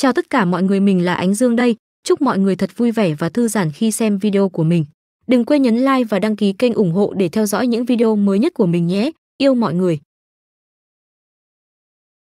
Chào tất cả mọi người, mình là Ánh Dương đây. Chúc mọi người thật vui vẻ và thư giãn khi xem video của mình. Đừng quên nhấn like và đăng ký kênh ủng hộ để theo dõi những video mới nhất của mình nhé. Yêu mọi người.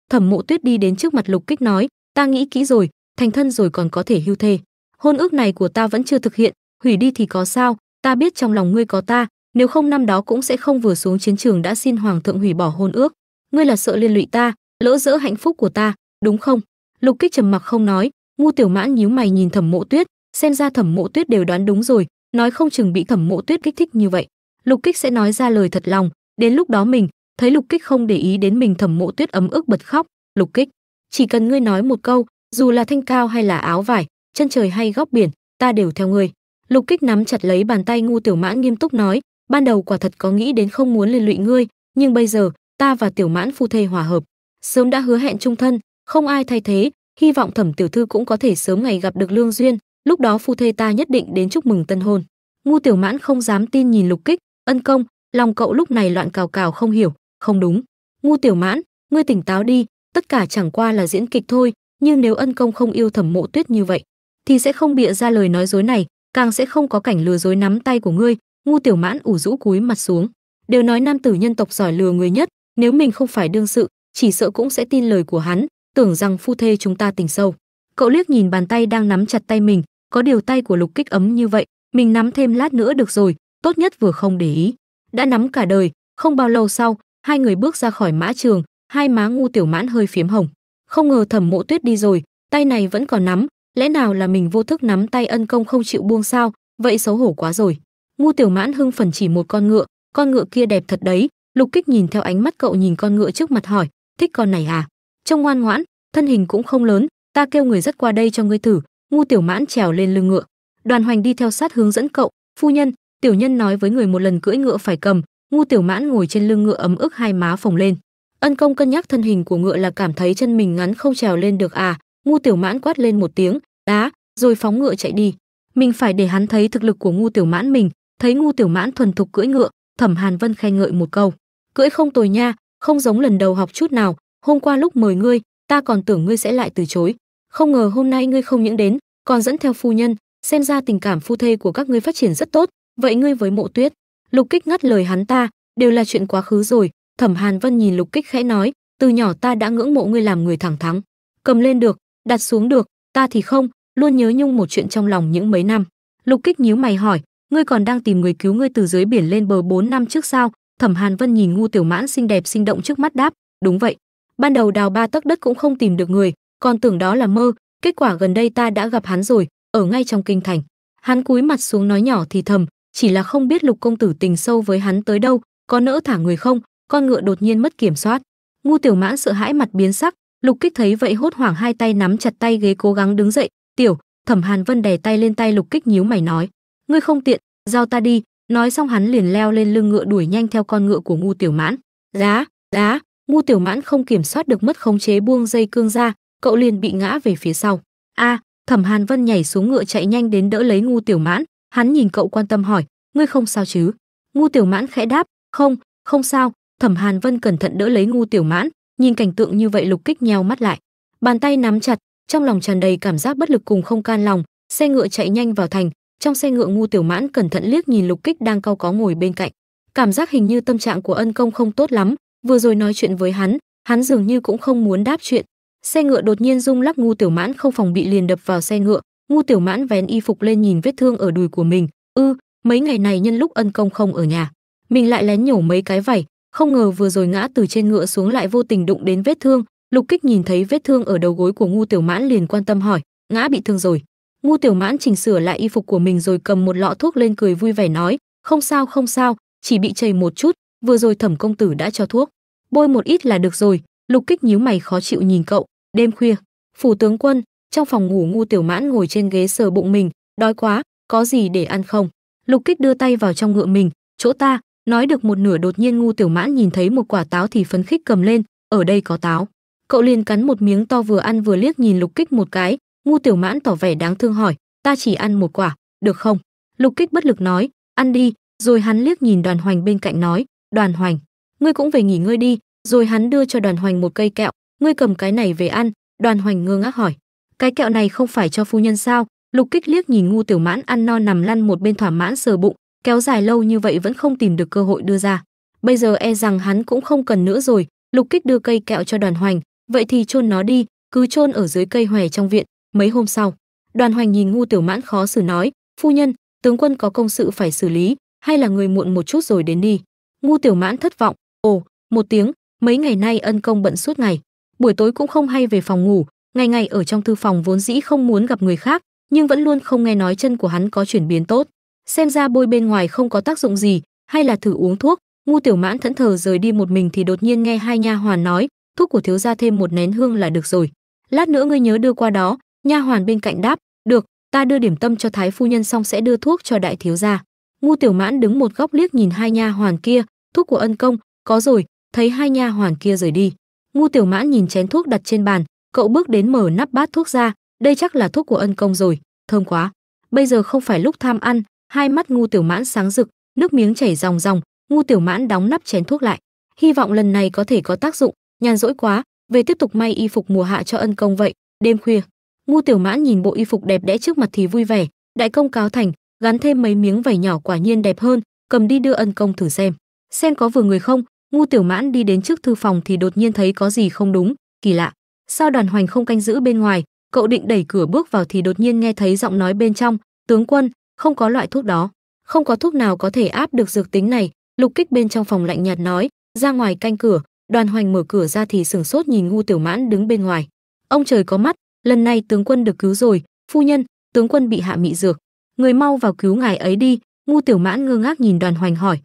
Thẩm Mộ Tuyết đi đến trước mặt Lục Kích nói, "Ta nghĩ kỹ rồi, thành thân rồi còn có thể hưu thê. Hôn ước này của ta vẫn chưa thực hiện, hủy đi thì có sao, ta biết trong lòng ngươi có ta, nếu không năm đó cũng sẽ không vừa xuống chiến trường đã xin hoàng thượng hủy bỏ hôn ước. Ngươi là sợ liên lụy ta, lỡ dỡ hạnh phúc của ta, đúng không?" lục kích trầm mặc không nói ngu tiểu mãn nhíu mày nhìn thẩm mộ tuyết xem ra thẩm mộ tuyết đều đoán đúng rồi nói không chừng bị thẩm mộ tuyết kích thích như vậy lục kích sẽ nói ra lời thật lòng đến lúc đó mình thấy lục kích không để ý đến mình thẩm mộ tuyết ấm ức bật khóc lục kích chỉ cần ngươi nói một câu dù là thanh cao hay là áo vải chân trời hay góc biển ta đều theo ngươi lục kích nắm chặt lấy bàn tay ngu tiểu mãn nghiêm túc nói ban đầu quả thật có nghĩ đến không muốn liên lụy ngươi nhưng bây giờ ta và tiểu mãn phu thê hòa hợp sớm đã hứa hẹn trung thân không ai thay thế hy vọng thẩm tiểu thư cũng có thể sớm ngày gặp được lương duyên lúc đó phu thê ta nhất định đến chúc mừng tân hôn ngu tiểu mãn không dám tin nhìn lục kích ân công lòng cậu lúc này loạn cào cào không hiểu không đúng ngu tiểu mãn ngươi tỉnh táo đi tất cả chẳng qua là diễn kịch thôi nhưng nếu ân công không yêu thẩm mộ tuyết như vậy thì sẽ không bịa ra lời nói dối này càng sẽ không có cảnh lừa dối nắm tay của ngươi ngu tiểu mãn ủ rũ cúi mặt xuống đều nói nam tử nhân tộc giỏi lừa người nhất nếu mình không phải đương sự chỉ sợ cũng sẽ tin lời của hắn tưởng rằng phu thê chúng ta tình sâu. Cậu liếc nhìn bàn tay đang nắm chặt tay mình, có điều tay của Lục Kích ấm như vậy, mình nắm thêm lát nữa được rồi, tốt nhất vừa không để ý. Đã nắm cả đời, không bao lâu sau, hai người bước ra khỏi mã trường, hai má ngu tiểu mãn hơi phiếm hồng. Không ngờ Thẩm Mộ Tuyết đi rồi, tay này vẫn còn nắm, lẽ nào là mình vô thức nắm tay ân công không chịu buông sao, vậy xấu hổ quá rồi. Ngu tiểu mãn hưng phần chỉ một con ngựa, con ngựa kia đẹp thật đấy, Lục Kích nhìn theo ánh mắt cậu nhìn con ngựa trước mặt hỏi, thích con này à? trông ngoan ngoãn thân hình cũng không lớn ta kêu người rất qua đây cho ngươi thử ngu tiểu mãn trèo lên lưng ngựa đoàn hoành đi theo sát hướng dẫn cậu phu nhân tiểu nhân nói với người một lần cưỡi ngựa phải cầm ngu tiểu mãn ngồi trên lưng ngựa ấm ức hai má phồng lên ân công cân nhắc thân hình của ngựa là cảm thấy chân mình ngắn không trèo lên được à ngu tiểu mãn quát lên một tiếng đá rồi phóng ngựa chạy đi mình phải để hắn thấy thực lực của ngu tiểu mãn mình thấy ngu tiểu mãn thuần thục cưỡi ngựa thẩm hàn vân khen ngợi một câu cưỡi không tồi nha không giống lần đầu học chút nào hôm qua lúc mời ngươi, ta còn tưởng ngươi sẽ lại từ chối, không ngờ hôm nay ngươi không những đến, còn dẫn theo phu nhân, xem ra tình cảm phu thê của các ngươi phát triển rất tốt, vậy ngươi với Mộ Tuyết?" Lục Kích ngắt lời hắn ta, đều là chuyện quá khứ rồi, Thẩm Hàn Vân nhìn Lục Kích khẽ nói, từ nhỏ ta đã ngưỡng mộ ngươi làm người thẳng thắn, cầm lên được, đặt xuống được, ta thì không, luôn nhớ nhung một chuyện trong lòng những mấy năm. Lục Kích nhíu mày hỏi, ngươi còn đang tìm người cứu ngươi từ dưới biển lên bờ 4 năm trước sao? Thẩm Hàn Vân nhìn ngu tiểu mãn xinh đẹp sinh động trước mắt đáp, đúng vậy ban đầu đào ba tấc đất cũng không tìm được người còn tưởng đó là mơ kết quả gần đây ta đã gặp hắn rồi ở ngay trong kinh thành hắn cúi mặt xuống nói nhỏ thì thầm chỉ là không biết lục công tử tình sâu với hắn tới đâu có nỡ thả người không con ngựa đột nhiên mất kiểm soát ngu tiểu mãn sợ hãi mặt biến sắc lục kích thấy vậy hốt hoảng hai tay nắm chặt tay ghế cố gắng đứng dậy tiểu thẩm hàn vân đè tay lên tay lục kích nhíu mày nói ngươi không tiện giao ta đi nói xong hắn liền leo lên lưng ngựa đuổi nhanh theo con ngựa của ngu tiểu mãn giá giá ngu tiểu mãn không kiểm soát được mất khống chế buông dây cương ra cậu liền bị ngã về phía sau a à, thẩm hàn vân nhảy xuống ngựa chạy nhanh đến đỡ lấy ngu tiểu mãn hắn nhìn cậu quan tâm hỏi ngươi không sao chứ ngu tiểu mãn khẽ đáp không không sao thẩm hàn vân cẩn thận đỡ lấy ngu tiểu mãn nhìn cảnh tượng như vậy lục kích nheo mắt lại bàn tay nắm chặt trong lòng tràn đầy cảm giác bất lực cùng không can lòng xe ngựa chạy nhanh vào thành trong xe ngựa ngu tiểu mãn cẩn thận liếc nhìn lục kích đang cau có ngồi bên cạnh cảm giác hình như tâm trạng của ân công không tốt lắm Vừa rồi nói chuyện với hắn, hắn dường như cũng không muốn đáp chuyện. Xe ngựa đột nhiên rung lắc Ngu Tiểu Mãn không phòng bị liền đập vào xe ngựa, Ngu Tiểu Mãn vén y phục lên nhìn vết thương ở đùi của mình, ư, mấy ngày này nhân lúc ân công không ở nhà, mình lại lén nhổ mấy cái vảy, không ngờ vừa rồi ngã từ trên ngựa xuống lại vô tình đụng đến vết thương, Lục Kích nhìn thấy vết thương ở đầu gối của Ngu Tiểu Mãn liền quan tâm hỏi, ngã bị thương rồi. Ngu Tiểu Mãn chỉnh sửa lại y phục của mình rồi cầm một lọ thuốc lên cười vui vẻ nói, không sao không sao, chỉ bị chảy một chút, vừa rồi thẩm công tử đã cho thuốc bôi một ít là được rồi lục kích nhíu mày khó chịu nhìn cậu đêm khuya phủ tướng quân trong phòng ngủ ngu tiểu mãn ngồi trên ghế sờ bụng mình đói quá có gì để ăn không lục kích đưa tay vào trong ngựa mình chỗ ta nói được một nửa đột nhiên ngu tiểu mãn nhìn thấy một quả táo thì phấn khích cầm lên ở đây có táo cậu liền cắn một miếng to vừa ăn vừa liếc nhìn lục kích một cái ngu tiểu mãn tỏ vẻ đáng thương hỏi ta chỉ ăn một quả được không lục kích bất lực nói ăn đi rồi hắn liếc nhìn đoàn hoành bên cạnh nói đoàn hoành ngươi cũng về nghỉ ngơi đi rồi hắn đưa cho đoàn hoành một cây kẹo ngươi cầm cái này về ăn đoàn hoành ngơ ngác hỏi cái kẹo này không phải cho phu nhân sao lục kích liếc nhìn ngu tiểu mãn ăn no nằm lăn một bên thỏa mãn sờ bụng kéo dài lâu như vậy vẫn không tìm được cơ hội đưa ra bây giờ e rằng hắn cũng không cần nữa rồi lục kích đưa cây kẹo cho đoàn hoành vậy thì chôn nó đi cứ chôn ở dưới cây hoè trong viện mấy hôm sau đoàn hoành nhìn ngu tiểu mãn khó xử nói phu nhân tướng quân có công sự phải xử lý hay là người muộn một chút rồi đến đi ngu tiểu mãn thất vọng ồ một tiếng mấy ngày nay ân công bận suốt ngày buổi tối cũng không hay về phòng ngủ ngày ngày ở trong thư phòng vốn dĩ không muốn gặp người khác nhưng vẫn luôn không nghe nói chân của hắn có chuyển biến tốt xem ra bôi bên ngoài không có tác dụng gì hay là thử uống thuốc ngu tiểu mãn thẫn thờ rời đi một mình thì đột nhiên nghe hai nha hoàn nói thuốc của thiếu gia thêm một nén hương là được rồi lát nữa ngươi nhớ đưa qua đó nha hoàn bên cạnh đáp được ta đưa điểm tâm cho thái phu nhân xong sẽ đưa thuốc cho đại thiếu gia ngu tiểu mãn đứng một góc liếc nhìn hai nha hoàn kia thuốc của ân công có rồi thấy hai nha hoàn kia rời đi ngu tiểu mãn nhìn chén thuốc đặt trên bàn cậu bước đến mở nắp bát thuốc ra đây chắc là thuốc của ân công rồi thơm quá bây giờ không phải lúc tham ăn hai mắt ngu tiểu mãn sáng rực nước miếng chảy ròng ròng ngu tiểu mãn đóng nắp chén thuốc lại hy vọng lần này có thể có tác dụng nhàn rỗi quá về tiếp tục may y phục mùa hạ cho ân công vậy đêm khuya ngu tiểu mãn nhìn bộ y phục đẹp đẽ trước mặt thì vui vẻ đại công cáo thành gắn thêm mấy miếng vải nhỏ quả nhiên đẹp hơn cầm đi đưa ân công thử xem Xem có vừa người không, Ngu Tiểu Mãn đi đến trước thư phòng thì đột nhiên thấy có gì không đúng, kỳ lạ. Sao đoàn hoành không canh giữ bên ngoài, cậu định đẩy cửa bước vào thì đột nhiên nghe thấy giọng nói bên trong, tướng quân, không có loại thuốc đó. Không có thuốc nào có thể áp được dược tính này, lục kích bên trong phòng lạnh nhạt nói, ra ngoài canh cửa, đoàn hoành mở cửa ra thì sửng sốt nhìn ngu tiểu mãn đứng bên ngoài. Ông trời có mắt, lần này tướng quân được cứu rồi, phu nhân, tướng quân bị hạ mị dược. Người mau vào cứu ngài ấy đi, ngu tiểu mãn ngơ ngác nhìn đoàn hoành hỏi,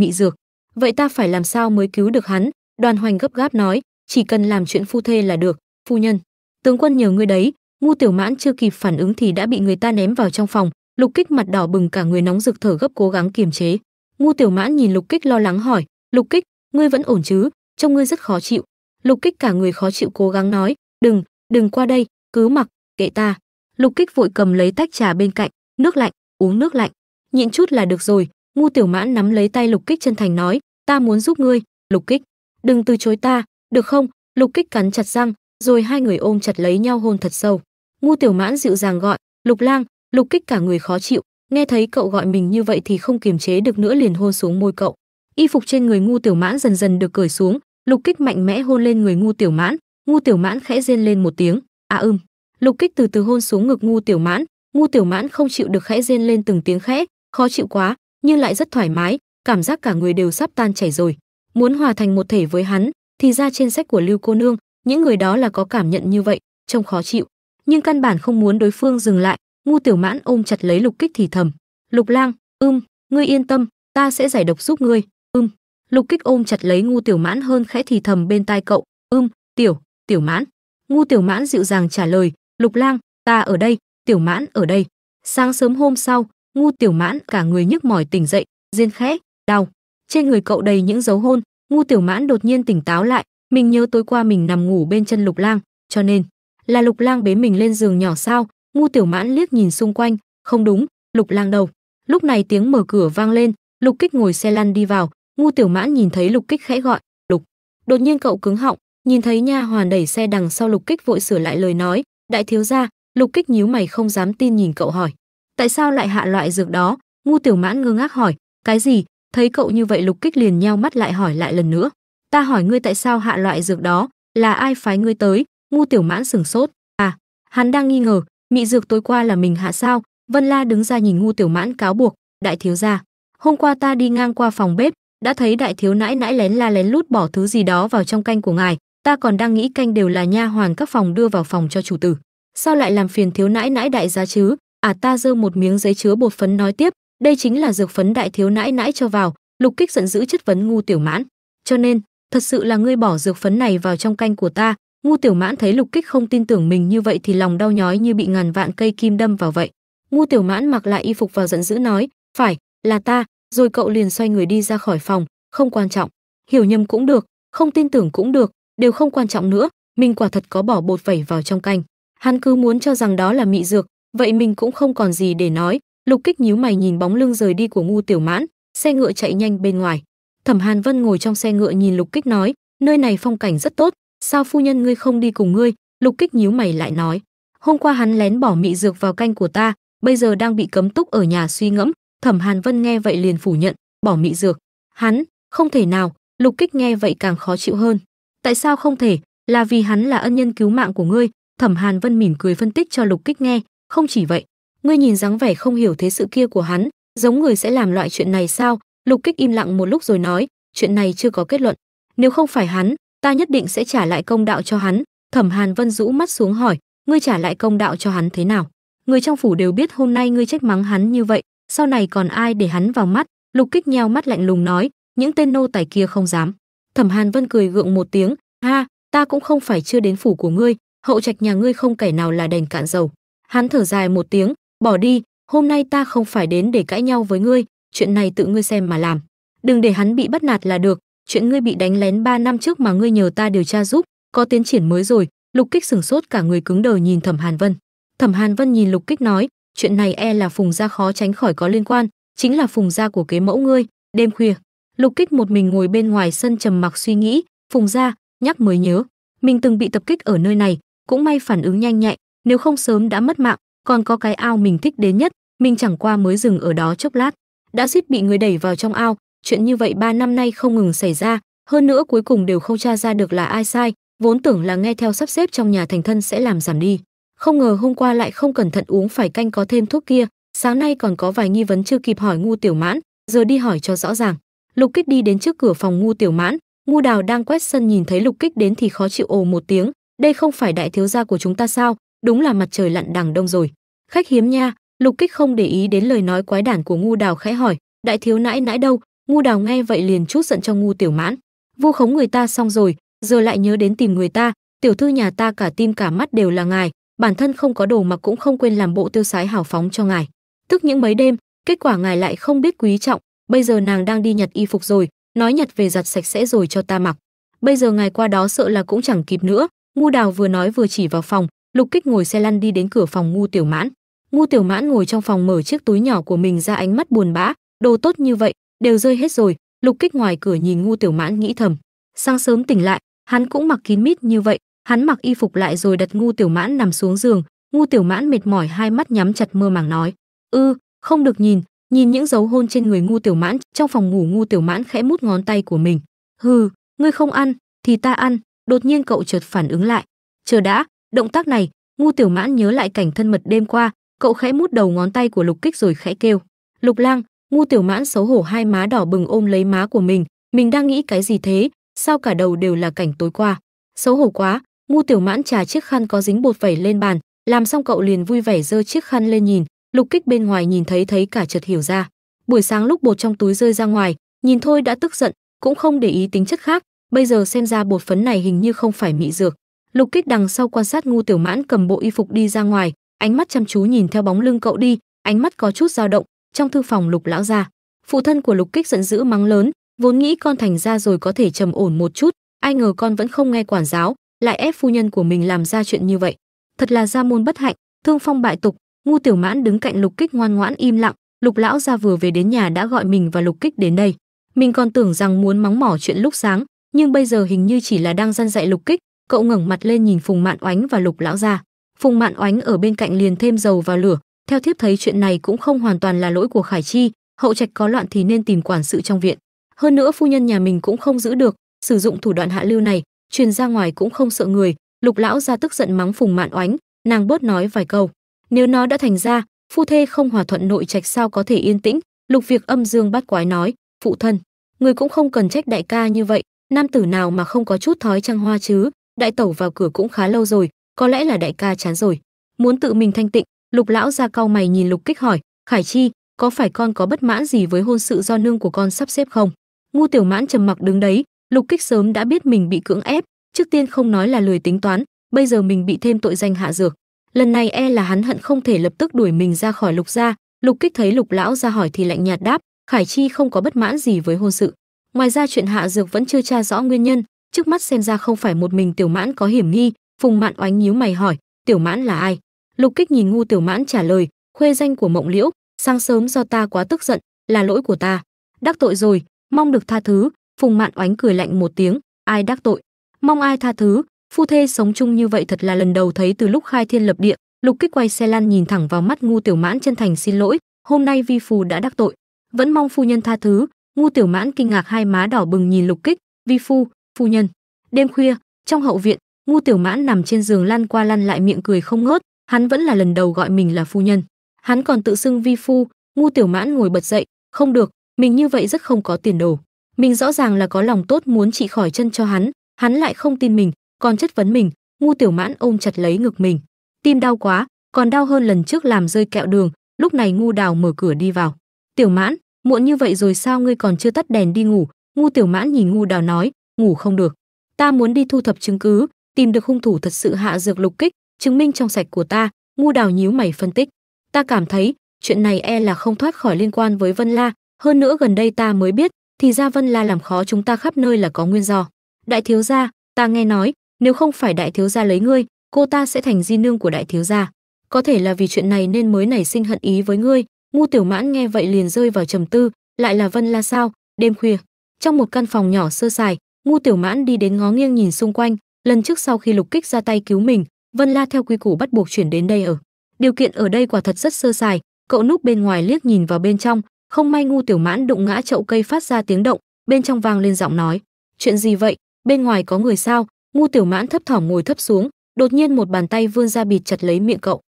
mị dược vậy ta phải làm sao mới cứu được hắn đoàn hoành gấp gáp nói chỉ cần làm chuyện phu thê là được phu nhân tướng quân nhờ ngươi đấy ngu tiểu mãn chưa kịp phản ứng thì đã bị người ta ném vào trong phòng lục kích mặt đỏ bừng cả người nóng rực thở gấp cố gắng kiềm chế ngu tiểu mãn nhìn lục kích lo lắng hỏi lục kích ngươi vẫn ổn chứ trông ngươi rất khó chịu lục kích cả người khó chịu cố gắng nói đừng đừng qua đây cứ mặc kệ ta lục kích vội cầm lấy tách trà bên cạnh nước lạnh uống nước lạnh nhịn chút là được rồi ngu tiểu mãn nắm lấy tay lục kích chân thành nói ta muốn giúp ngươi lục kích đừng từ chối ta được không lục kích cắn chặt răng rồi hai người ôm chặt lấy nhau hôn thật sâu ngu tiểu mãn dịu dàng gọi lục lang lục kích cả người khó chịu nghe thấy cậu gọi mình như vậy thì không kiềm chế được nữa liền hôn xuống môi cậu y phục trên người ngu tiểu mãn dần dần được cởi xuống lục kích mạnh mẽ hôn lên người ngu tiểu mãn ngu tiểu mãn khẽ rên lên một tiếng à ưm lục kích từ từ hôn xuống ngực ngu tiểu mãn ngu tiểu mãn không chịu được khẽ rên lên từng tiếng khẽ khó chịu quá nhưng lại rất thoải mái, cảm giác cả người đều sắp tan chảy rồi. Muốn hòa thành một thể với hắn, thì ra trên sách của Lưu cô nương, những người đó là có cảm nhận như vậy, trông khó chịu, nhưng căn bản không muốn đối phương dừng lại, Ngu Tiểu Mãn ôm chặt lấy Lục Kích thì thầm, "Lục Lang, ưm, ngươi yên tâm, ta sẽ giải độc giúp ngươi." Ưm. Lục Kích ôm chặt lấy Ngu Tiểu Mãn hơn khẽ thì thầm bên tai cậu, "Ưm, Tiểu, Tiểu Mãn." Ngu Tiểu Mãn dịu dàng trả lời, "Lục Lang, ta ở đây, Tiểu Mãn ở đây." Sáng sớm hôm sau, ngu tiểu mãn cả người nhức mỏi tỉnh dậy rên khẽ đau trên người cậu đầy những dấu hôn ngu tiểu mãn đột nhiên tỉnh táo lại mình nhớ tối qua mình nằm ngủ bên chân lục lang cho nên là lục lang bế mình lên giường nhỏ sao ngu tiểu mãn liếc nhìn xung quanh không đúng lục lang đâu? lúc này tiếng mở cửa vang lên lục kích ngồi xe lăn đi vào ngu tiểu mãn nhìn thấy lục kích khẽ gọi lục đột nhiên cậu cứng họng nhìn thấy nha hoàn đẩy xe đằng sau lục kích vội sửa lại lời nói đại thiếu gia lục kích nhíu mày không dám tin nhìn cậu hỏi tại sao lại hạ loại dược đó ngu tiểu mãn ngơ ngác hỏi cái gì thấy cậu như vậy lục kích liền nheo mắt lại hỏi lại lần nữa ta hỏi ngươi tại sao hạ loại dược đó là ai phái ngươi tới ngu tiểu mãn sửng sốt à hắn đang nghi ngờ mị dược tối qua là mình hạ sao vân la đứng ra nhìn ngu tiểu mãn cáo buộc đại thiếu gia hôm qua ta đi ngang qua phòng bếp đã thấy đại thiếu nãi nãi lén la lén lút bỏ thứ gì đó vào trong canh của ngài ta còn đang nghĩ canh đều là nha hoàn các phòng đưa vào phòng cho chủ tử sao lại làm phiền thiếu nãi nãi đại gia chứ À ta giơ một miếng giấy chứa bột phấn nói tiếp, đây chính là dược phấn đại thiếu nãi nãi cho vào, Lục Kích giận dữ chất vấn Ngu Tiểu Mãn, cho nên, thật sự là ngươi bỏ dược phấn này vào trong canh của ta, Ngu Tiểu Mãn thấy Lục Kích không tin tưởng mình như vậy thì lòng đau nhói như bị ngàn vạn cây kim đâm vào vậy. Ngu Tiểu Mãn mặc lại y phục vào giận dữ nói, "Phải, là ta." Rồi cậu liền xoay người đi ra khỏi phòng, không quan trọng, hiểu nhầm cũng được, không tin tưởng cũng được, đều không quan trọng nữa, mình quả thật có bỏ bột vẩy vào trong canh. Hắn cứ muốn cho rằng đó là mị dược, vậy mình cũng không còn gì để nói lục kích nhíu mày nhìn bóng lưng rời đi của ngu tiểu mãn xe ngựa chạy nhanh bên ngoài thẩm hàn vân ngồi trong xe ngựa nhìn lục kích nói nơi này phong cảnh rất tốt sao phu nhân ngươi không đi cùng ngươi lục kích nhíu mày lại nói hôm qua hắn lén bỏ mị dược vào canh của ta bây giờ đang bị cấm túc ở nhà suy ngẫm thẩm hàn vân nghe vậy liền phủ nhận bỏ mị dược hắn không thể nào lục kích nghe vậy càng khó chịu hơn tại sao không thể là vì hắn là ân nhân cứu mạng của ngươi thẩm hàn vân mỉm cười phân tích cho lục kích nghe không chỉ vậy, ngươi nhìn dáng vẻ không hiểu thế sự kia của hắn, giống người sẽ làm loại chuyện này sao? Lục Kích im lặng một lúc rồi nói, chuyện này chưa có kết luận. Nếu không phải hắn, ta nhất định sẽ trả lại công đạo cho hắn. Thẩm Hàn Vân rũ mắt xuống hỏi, ngươi trả lại công đạo cho hắn thế nào? Người trong phủ đều biết hôm nay ngươi trách mắng hắn như vậy, sau này còn ai để hắn vào mắt? Lục Kích nheo mắt lạnh lùng nói, những tên nô tài kia không dám. Thẩm Hàn Vân cười gượng một tiếng, ha, ta cũng không phải chưa đến phủ của ngươi, hậu trạch nhà ngươi không kẻ nào là đèn cạn dầu. Hắn thở dài một tiếng, bỏ đi, hôm nay ta không phải đến để cãi nhau với ngươi, chuyện này tự ngươi xem mà làm. Đừng để hắn bị bắt nạt là được, chuyện ngươi bị đánh lén 3 năm trước mà ngươi nhờ ta điều tra giúp, có tiến triển mới rồi. Lục Kích sửng sốt cả người cứng đờ nhìn Thẩm Hàn Vân. Thẩm Hàn Vân nhìn Lục Kích nói, chuyện này e là Phùng gia khó tránh khỏi có liên quan, chính là Phùng gia của kế mẫu ngươi, đêm khuya. Lục Kích một mình ngồi bên ngoài sân trầm mặc suy nghĩ, Phùng gia, nhắc mới nhớ, mình từng bị tập kích ở nơi này, cũng may phản ứng nhanh nhạy, nếu không sớm đã mất mạng còn có cái ao mình thích đến nhất mình chẳng qua mới dừng ở đó chốc lát đã suýt bị người đẩy vào trong ao chuyện như vậy ba năm nay không ngừng xảy ra hơn nữa cuối cùng đều không tra ra được là ai sai vốn tưởng là nghe theo sắp xếp trong nhà thành thân sẽ làm giảm đi không ngờ hôm qua lại không cẩn thận uống phải canh có thêm thuốc kia sáng nay còn có vài nghi vấn chưa kịp hỏi ngu tiểu mãn giờ đi hỏi cho rõ ràng lục kích đi đến trước cửa phòng ngu tiểu mãn ngu đào đang quét sân nhìn thấy lục kích đến thì khó chịu ồ một tiếng đây không phải đại thiếu gia của chúng ta sao đúng là mặt trời lặn đằng đông rồi khách hiếm nha lục kích không để ý đến lời nói quái đản của ngu đào khẽ hỏi đại thiếu nãi nãi đâu ngu đào nghe vậy liền chút giận cho ngu tiểu mãn vu khống người ta xong rồi giờ lại nhớ đến tìm người ta tiểu thư nhà ta cả tim cả mắt đều là ngài bản thân không có đồ mà cũng không quên làm bộ tiêu sái hào phóng cho ngài tức những mấy đêm kết quả ngài lại không biết quý trọng bây giờ nàng đang đi nhặt y phục rồi nói nhặt về giặt sạch sẽ rồi cho ta mặc bây giờ ngài qua đó sợ là cũng chẳng kịp nữa ngu đào vừa nói vừa chỉ vào phòng lục kích ngồi xe lăn đi đến cửa phòng ngu tiểu mãn ngu tiểu mãn ngồi trong phòng mở chiếc túi nhỏ của mình ra ánh mắt buồn bã đồ tốt như vậy đều rơi hết rồi lục kích ngoài cửa nhìn ngu tiểu mãn nghĩ thầm sáng sớm tỉnh lại hắn cũng mặc kín mít như vậy hắn mặc y phục lại rồi đặt ngu tiểu mãn nằm xuống giường ngu tiểu mãn mệt mỏi hai mắt nhắm chặt mơ màng nói ư ừ, không được nhìn nhìn những dấu hôn trên người ngu tiểu mãn trong phòng ngủ ngu tiểu mãn khẽ mút ngón tay của mình hừ ngươi không ăn thì ta ăn đột nhiên cậu chợt phản ứng lại chờ đã Động tác này, Ngu Tiểu Mãn nhớ lại cảnh thân mật đêm qua, cậu khẽ mút đầu ngón tay của Lục Kích rồi khẽ kêu. "Lục Lang." Ngu Tiểu Mãn xấu hổ hai má đỏ bừng ôm lấy má của mình, mình đang nghĩ cái gì thế, sao cả đầu đều là cảnh tối qua. Xấu hổ quá, Ngu Tiểu Mãn trà chiếc khăn có dính bột vẩy lên bàn, làm xong cậu liền vui vẻ giơ chiếc khăn lên nhìn, Lục Kích bên ngoài nhìn thấy thấy cả chợt hiểu ra. Buổi sáng lúc bột trong túi rơi ra ngoài, nhìn thôi đã tức giận, cũng không để ý tính chất khác, bây giờ xem ra bột phấn này hình như không phải mỹ dược. Lục Kích đằng sau quan sát Ngu Tiểu Mãn cầm bộ y phục đi ra ngoài, ánh mắt chăm chú nhìn theo bóng lưng cậu đi, ánh mắt có chút dao động, trong thư phòng Lục lão gia. Phụ thân của Lục Kích giận dữ mắng lớn, vốn nghĩ con thành ra rồi có thể trầm ổn một chút, ai ngờ con vẫn không nghe quản giáo, lại ép phu nhân của mình làm ra chuyện như vậy. Thật là gia môn bất hạnh, thương phong bại tục, Ngu Tiểu Mãn đứng cạnh Lục Kích ngoan ngoãn im lặng, Lục lão gia vừa về đến nhà đã gọi mình và Lục Kích đến đây. Mình còn tưởng rằng muốn mắng mỏ chuyện lúc sáng, nhưng bây giờ hình như chỉ là đang răn dạy Lục Kích, cậu ngẩng mặt lên nhìn phùng mạn oánh và lục lão gia phùng mạn oánh ở bên cạnh liền thêm dầu vào lửa theo thiếp thấy chuyện này cũng không hoàn toàn là lỗi của khải chi hậu trạch có loạn thì nên tìm quản sự trong viện hơn nữa phu nhân nhà mình cũng không giữ được sử dụng thủ đoạn hạ lưu này truyền ra ngoài cũng không sợ người lục lão gia tức giận mắng phùng mạn oánh nàng bớt nói vài câu nếu nó đã thành ra phu thê không hòa thuận nội trạch sao có thể yên tĩnh lục việc âm dương bắt quái nói phụ thân người cũng không cần trách đại ca như vậy nam tử nào mà không có chút thói trăng hoa chứ đại tẩu vào cửa cũng khá lâu rồi có lẽ là đại ca chán rồi muốn tự mình thanh tịnh lục lão ra cau mày nhìn lục kích hỏi khải chi có phải con có bất mãn gì với hôn sự do nương của con sắp xếp không ngu tiểu mãn trầm mặc đứng đấy lục kích sớm đã biết mình bị cưỡng ép trước tiên không nói là lười tính toán bây giờ mình bị thêm tội danh hạ dược lần này e là hắn hận không thể lập tức đuổi mình ra khỏi lục gia lục kích thấy lục lão ra hỏi thì lạnh nhạt đáp khải chi không có bất mãn gì với hôn sự ngoài ra chuyện hạ dược vẫn chưa tra rõ nguyên nhân trước mắt xem ra không phải một mình tiểu mãn có hiểm nghi phùng mạn oánh nhíu mày hỏi tiểu mãn là ai lục kích nhìn ngu tiểu mãn trả lời khuê danh của mộng liễu sáng sớm do ta quá tức giận là lỗi của ta đắc tội rồi mong được tha thứ phùng mạn oánh cười lạnh một tiếng ai đắc tội mong ai tha thứ phu thê sống chung như vậy thật là lần đầu thấy từ lúc khai thiên lập địa lục kích quay xe lăn nhìn thẳng vào mắt ngu tiểu mãn chân thành xin lỗi hôm nay vi phù đã đắc tội vẫn mong phu nhân tha thứ ngu tiểu mãn kinh ngạc hai má đỏ bừng nhìn lục kích vi phu phu nhân đêm khuya trong hậu viện ngu tiểu mãn nằm trên giường lăn qua lăn lại miệng cười không ngớt hắn vẫn là lần đầu gọi mình là phu nhân hắn còn tự xưng vi phu ngu tiểu mãn ngồi bật dậy không được mình như vậy rất không có tiền đồ mình rõ ràng là có lòng tốt muốn trị khỏi chân cho hắn hắn lại không tin mình còn chất vấn mình ngu tiểu mãn ôm chặt lấy ngực mình tim đau quá còn đau hơn lần trước làm rơi kẹo đường lúc này ngu đào mở cửa đi vào tiểu mãn muộn như vậy rồi sao ngươi còn chưa tắt đèn đi ngủ ngu tiểu mãn nhìn ngu đào nói ngủ không được. Ta muốn đi thu thập chứng cứ, tìm được hung thủ thật sự hạ dược lục kích, chứng minh trong sạch của ta, ngu đào nhíu mày phân tích. Ta cảm thấy, chuyện này e là không thoát khỏi liên quan với Vân La, hơn nữa gần đây ta mới biết, thì ra Vân La làm khó chúng ta khắp nơi là có nguyên do. Đại thiếu gia, ta nghe nói, nếu không phải đại thiếu gia lấy ngươi, cô ta sẽ thành di nương của đại thiếu gia. Có thể là vì chuyện này nên mới nảy sinh hận ý với ngươi. Ngu Tiểu Mãn nghe vậy liền rơi vào trầm tư, lại là Vân La sao? Đêm khuya, trong một căn phòng nhỏ sơ sài, ngu tiểu mãn đi đến ngó nghiêng nhìn xung quanh lần trước sau khi lục kích ra tay cứu mình vân la theo quy củ bắt buộc chuyển đến đây ở điều kiện ở đây quả thật rất sơ sài cậu núp bên ngoài liếc nhìn vào bên trong không may ngu tiểu mãn đụng ngã chậu cây phát ra tiếng động bên trong vang lên giọng nói chuyện gì vậy bên ngoài có người sao ngu tiểu mãn thấp thỏm ngồi thấp xuống đột nhiên một bàn tay vươn ra bịt chặt lấy miệng cậu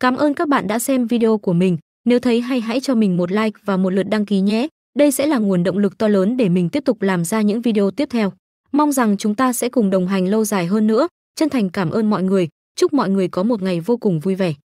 cảm ơn các bạn đã xem video của mình nếu thấy hay hãy cho mình một like và một lượt đăng ký nhé đây sẽ là nguồn động lực to lớn để mình tiếp tục làm ra những video tiếp theo. Mong rằng chúng ta sẽ cùng đồng hành lâu dài hơn nữa. Chân thành cảm ơn mọi người, chúc mọi người có một ngày vô cùng vui vẻ.